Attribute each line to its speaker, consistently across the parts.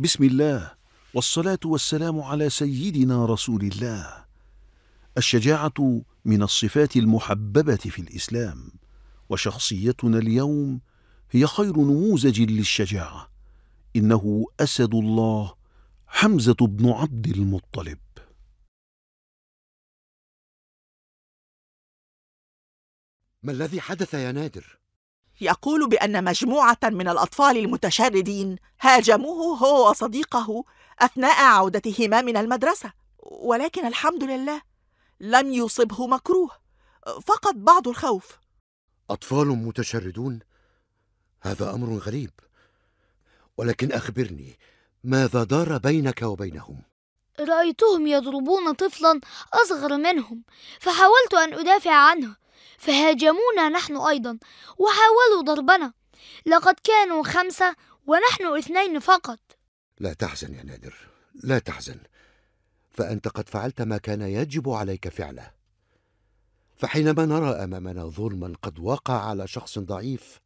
Speaker 1: بسم الله والصلاة والسلام على سيدنا رسول الله الشجاعة من الصفات المحببة في الإسلام وشخصيتنا اليوم هي خير نموذج للشجاعة إنه أسد
Speaker 2: الله حمزة بن عبد المطلب
Speaker 3: ما الذي حدث يا نادر؟
Speaker 4: يقول بأن مجموعة من الأطفال المتشردين هاجموه هو وصديقه أثناء عودتهما من المدرسة، ولكن الحمد لله لم يصبه مكروه، فقط بعض الخوف.
Speaker 3: أطفال متشردون؟ هذا أمر غريب، ولكن أخبرني ماذا دار بينك وبينهم؟
Speaker 2: رأيتهم يضربون طفلا أصغر منهم، فحاولت أن أدافع عنه، فهاجمونا نحن أيضا وحاولوا ضربنا لقد كانوا خمسة ونحن اثنين فقط
Speaker 3: لا تحزن يا نادر لا تحزن فأنت قد فعلت ما كان يجب عليك فعله فحينما نرى أمامنا ظلما قد وقع على شخص ضعيف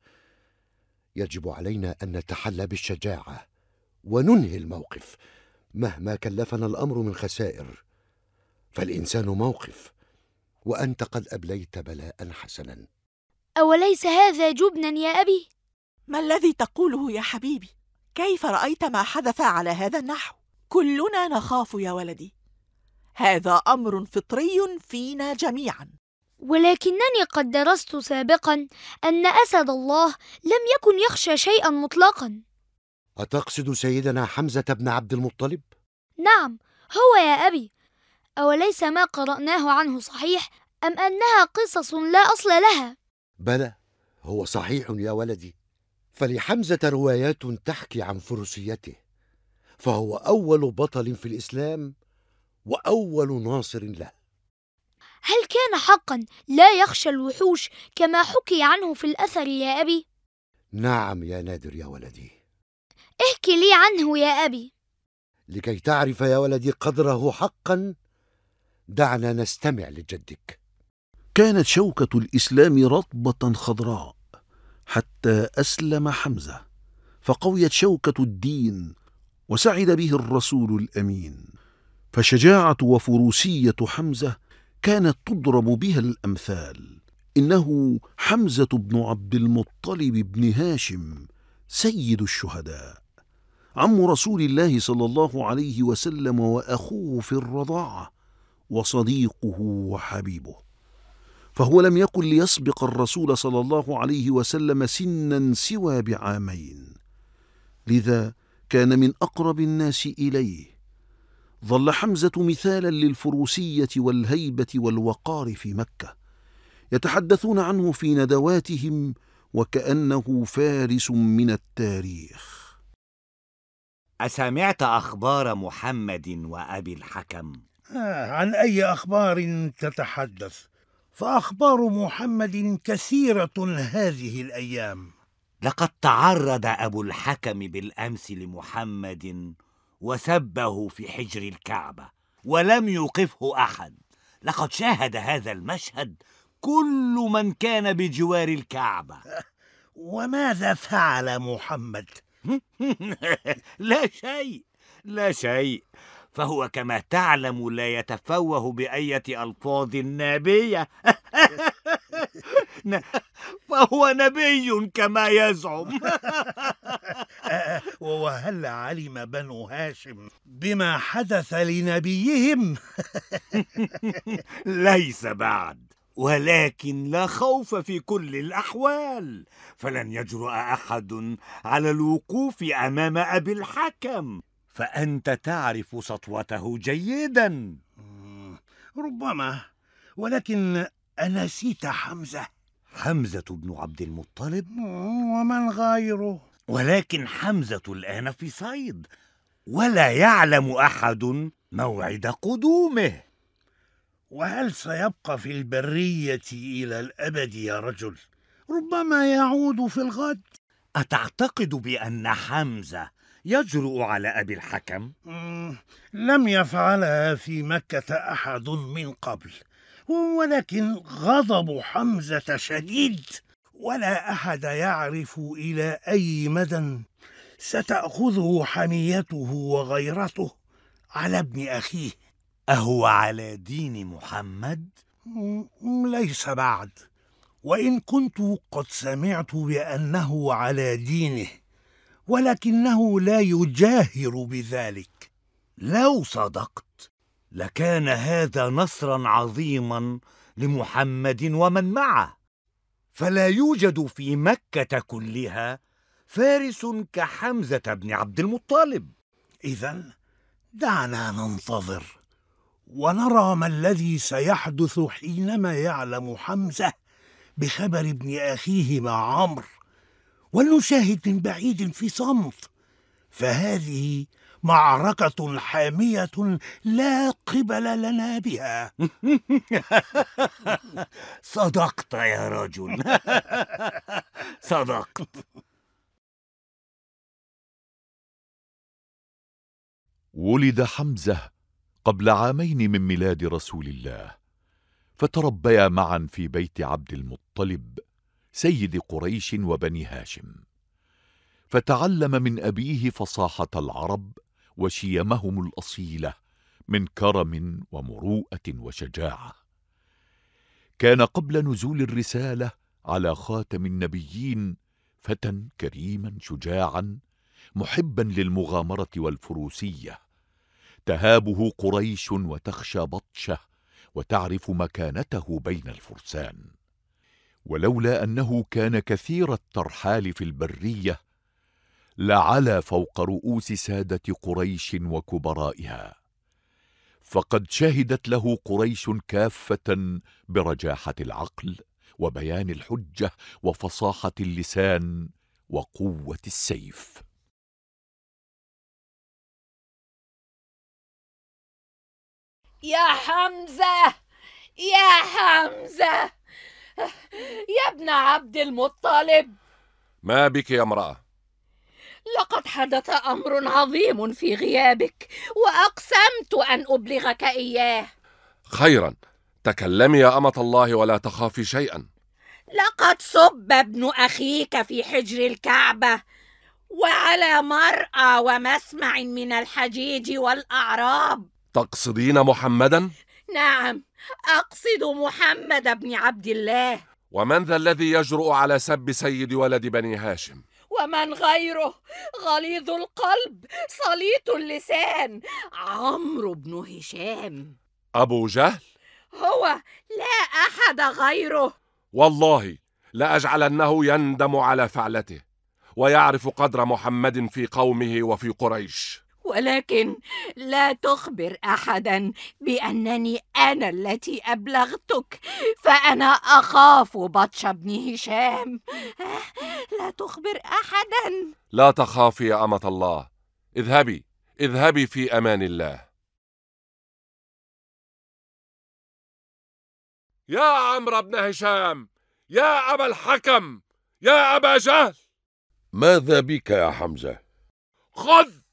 Speaker 3: يجب علينا أن نتحلى بالشجاعة وننهي الموقف مهما كلفنا الأمر من خسائر فالإنسان موقف وأنت قد أبليت بلاء حسنا
Speaker 2: أوليس هذا
Speaker 4: جبنا يا أبي؟ ما الذي تقوله يا حبيبي؟ كيف رأيت ما حدث على هذا النحو؟ كلنا نخاف يا ولدي هذا أمر فطري
Speaker 2: فينا جميعا ولكنني قد درست سابقا أن أسد الله لم يكن يخشى شيئا مطلقا
Speaker 3: أتقصد سيدنا حمزة بن عبد المطلب؟
Speaker 2: نعم هو يا أبي أوليس ما قرأناه عنه صحيح أم أنها قصص لا أصل لها؟
Speaker 3: بلى هو صحيح يا ولدي فلحمزة روايات تحكي عن فروسيته فهو أول بطل في الإسلام وأول ناصر له
Speaker 2: هل كان حقا لا يخشى الوحوش كما حكي عنه في الأثر يا أبي؟
Speaker 3: نعم يا نادر يا ولدي
Speaker 2: احكي لي عنه يا أبي
Speaker 1: لكي تعرف يا ولدي قدره
Speaker 3: حقا دعنا نستمع
Speaker 1: لجدك كانت شوكة الإسلام رطبة خضراء حتى أسلم حمزة فقويت شوكة الدين وسعد به الرسول الأمين فشجاعة وفروسية حمزة كانت تضرب بها الأمثال إنه حمزة بن عبد المطلب بن هاشم سيد الشهداء عم رسول الله صلى الله عليه وسلم وأخوه في الرضاعة وصديقه وحبيبه فهو لم يكن ليسبق الرسول صلى الله عليه وسلم سنا سوى بعامين لذا كان من اقرب الناس اليه ظل حمزه مثالا للفروسيه والهيبه والوقار في مكه يتحدثون عنه في ندواتهم وكانه فارس من التاريخ
Speaker 5: اسمعت اخبار محمد وابي الحكم آه، عن أي أخبار تتحدث فأخبار محمد كثيرة هذه الأيام لقد تعرض أبو الحكم بالأمس لمحمد وسبه في حجر الكعبة ولم يوقفه أحد لقد شاهد هذا المشهد كل من كان بجوار الكعبة وماذا فعل محمد؟ لا شيء لا شيء فهو كما تعلم لا يتفوه بأية ألفاظ نابية فهو نبي كما يزعم وهل علم بنو هاشم بما حدث لنبيهم ليس بعد ولكن لا خوف في كل الأحوال فلن يجرؤ أحد على الوقوف أمام أبي الحكم فأنت تعرف سطوته جيدا آه، ربما ولكن أنسيت حمزة حمزة بن عبد المطلب آه، ومن غيره ولكن حمزة الآن في صيد ولا يعلم أحد موعد قدومه وهل سيبقى في البرية إلى الأبد يا رجل؟ ربما يعود في الغد أتعتقد بأن حمزة يجرؤ على أبي الحكم؟ لم يفعلها في مكة أحد من قبل ولكن غضب حمزة شديد ولا أحد يعرف إلى أي مدى ستأخذه حميته وغيرته على ابن أخيه أهو على دين محمد؟ ليس بعد وإن كنت قد سمعت بأنه على دينه ولكنه لا يجاهر بذلك لو صدقت لكان هذا نصرا عظيما لمحمد ومن معه فلا يوجد في مكه كلها فارس كحمزه بن عبد المطلب اذا دعنا ننتظر ونرى ما الذي سيحدث حينما يعلم حمزه بخبر ابن اخيه مع عمرو ولنشاهد من بعيد في صمت فهذه معركة حامية لا قبل لنا بها صدقت يا رجل
Speaker 2: صدقت
Speaker 6: ولد حمزة قبل عامين من ميلاد رسول الله فتربيا معا في بيت عبد المطلب سيد قريش وبني هاشم فتعلم من أبيه فصاحة العرب وشيمهم الأصيلة من كرم ومروءة وشجاعة كان قبل نزول الرسالة على خاتم النبيين فتى كريما شجاعا محبا للمغامرة والفروسية تهابه قريش وتخشى بطشه وتعرف مكانته بين الفرسان ولولا انه كان كثير الترحال في البريه لعلى فوق رؤوس ساده قريش وكبرائها فقد شهدت له قريش كافه برجاحه العقل وبيان الحجه وفصاحه
Speaker 2: اللسان وقوه السيف يا حمزه
Speaker 4: يا حمزه يا ابن عبد المطلب
Speaker 7: ما بك يا امرأة
Speaker 4: لقد حدث أمر عظيم في غيابك وأقسمت أن أبلغك إياه
Speaker 7: خيرا تكلمي يا أمة الله ولا تخافي شيئا
Speaker 4: لقد صب ابن أخيك في حجر الكعبة وعلى مرأى ومسمع من الحجيج والأعراب
Speaker 7: تقصدين محمدا؟
Speaker 4: نعم اقصد محمد بن عبد الله
Speaker 7: ومن ذا الذي يجرؤ على سب سيد ولد بني هاشم
Speaker 4: ومن غيره غليظ القلب سليط اللسان عمرو بن هشام
Speaker 7: ابو جهل
Speaker 4: هو لا احد غيره
Speaker 7: والله لاجعلنه يندم على فعلته ويعرف قدر محمد في قومه وفي قريش
Speaker 4: ولكن لا تخبر احدا بانني انا التي ابلغتك فانا اخاف بطش ابن هشام أه؟
Speaker 2: لا تخبر احدا
Speaker 7: لا تخافي يا امه الله اذهبي اذهبي في امان الله يا عمرو بن هشام يا ابا الحكم يا ابا جهل ماذا بك يا حمزه خذ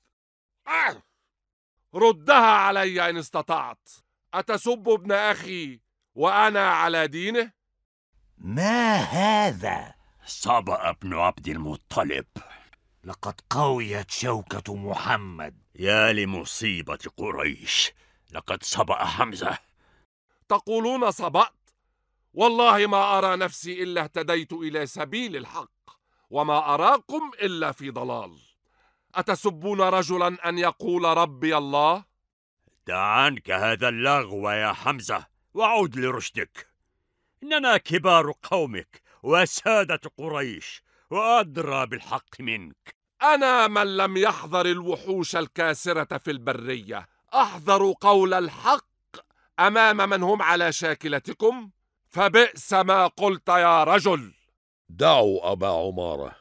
Speaker 7: ردها علي إن استطعت أتسب ابن أخي وأنا على دينه؟
Speaker 5: ما هذا؟ صبأ ابن عبد المطلب لقد قويت شوكة محمد يا لمصيبة قريش لقد صبأ حمزة
Speaker 7: تقولون صبأت؟ والله ما أرى نفسي إلا اهتديت إلى سبيل الحق وما أراكم إلا في ضلال أتسبون رجلا أن يقول ربي الله؟ دع عنك هذا اللغو يا حمزة وعود لرشدك إننا كبار قومك وسادة قريش وأدرى بالحق منك أنا من لم يحضر الوحوش الكاسرة في البرية أحضر قول الحق أمام من هم على شاكلتكم فبئس ما قلت يا رجل دعوا أبا عمارة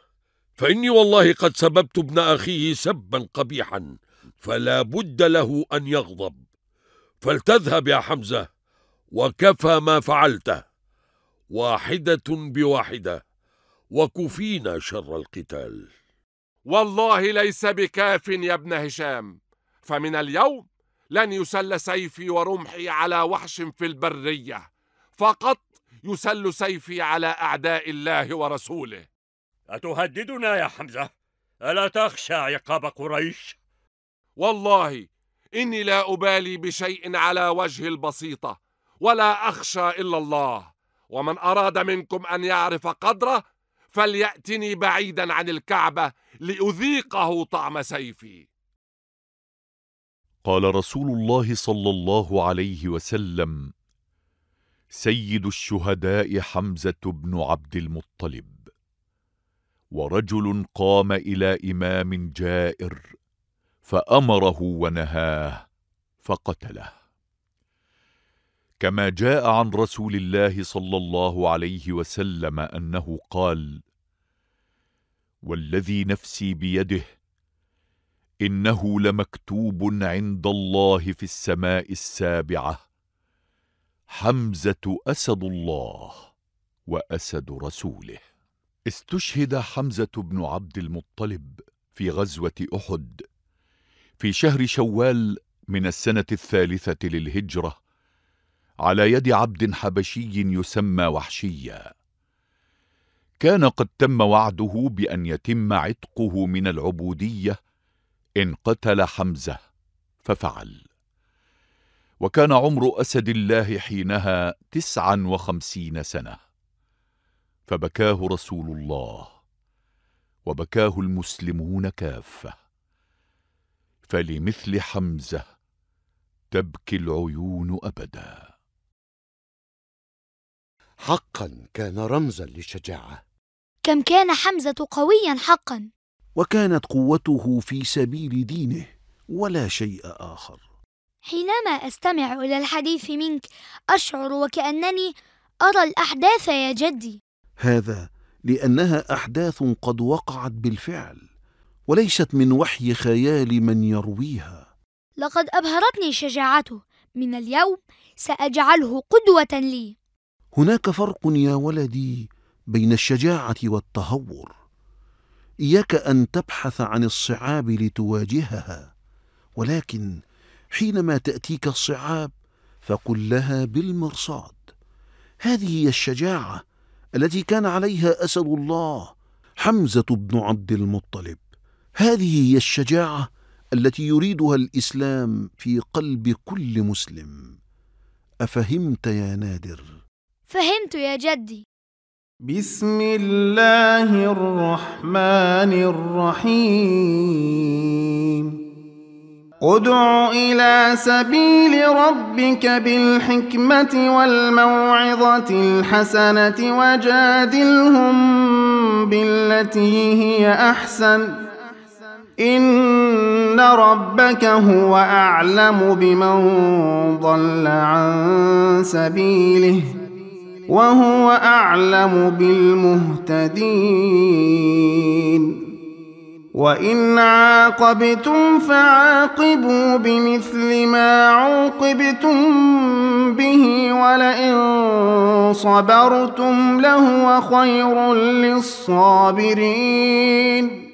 Speaker 7: فإني والله قد سببت ابن أخيه سبا قبيحا فلا بد له أن يغضب فلتذهب يا حمزة وكفى ما فعلته واحدة بواحدة وكفينا شر القتال والله ليس بكاف يا ابن هشام فمن اليوم لن يسل سيفي ورمحي على وحش في البرية فقط يسل سيفي على أعداء الله ورسوله أتهددنا يا حمزة؟ ألا تخشى عقاب قريش؟ والله إني لا أبالي بشيء على وجه البسيطة ولا أخشى إلا الله ومن أراد منكم أن يعرف قدره فليأتني بعيدا عن الكعبة لأذيقه طعم سيفي
Speaker 6: قال رسول الله صلى الله عليه وسلم سيد الشهداء حمزة بن عبد المطلب ورجل قام الى امام جائر فامره ونهاه فقتله كما جاء عن رسول الله صلى الله عليه وسلم انه قال والذي نفسي بيده انه لمكتوب عند الله في السماء السابعه حمزه اسد الله واسد رسوله استشهد حمزة بن عبد المطلب في غزوة أحد في شهر شوال من السنة الثالثة للهجرة على يد عبد حبشي يسمى وحشيا كان قد تم وعده بأن يتم عتقه من العبودية إن قتل حمزة ففعل وكان عمر أسد الله حينها تسعا وخمسين سنة فبكاه رسول الله وبكاه المسلمون كافة فلمثل حمزة تبكي العيون أبدا
Speaker 3: حقا كان رمزا للشجاعة
Speaker 2: كم كان حمزة قويا حقا
Speaker 1: وكانت قوته في سبيل دينه ولا شيء آخر
Speaker 2: حينما أستمع إلى الحديث منك أشعر وكأنني أرى الأحداث يا جدي
Speaker 1: هذا لانها احداث قد وقعت بالفعل وليست من وحي خيال من يرويها
Speaker 2: لقد ابهرتني شجاعته من اليوم ساجعله قدوه لي
Speaker 1: هناك فرق يا ولدي بين الشجاعه والتهور اياك ان تبحث عن الصعاب لتواجهها ولكن حينما تاتيك الصعاب فقل لها بالمرصاد هذه هي الشجاعه التي كان عليها اسد الله حمزه بن عبد المطلب هذه هي الشجاعه التي يريدها الاسلام في قلب كل مسلم افهمت يا نادر
Speaker 2: فهمت يا جدي
Speaker 1: بسم الله الرحمن الرحيم ادع الى سبيل ربك بالحكمه والموعظه الحسنه وجادلهم بالتي هي احسن ان ربك هو اعلم بمن ضل عن سبيله وهو اعلم بالمهتدين وإن عاقبتم فعاقبوا بمثل ما عوقبتم به ولئن صبرتم لهو خير
Speaker 3: للصابرين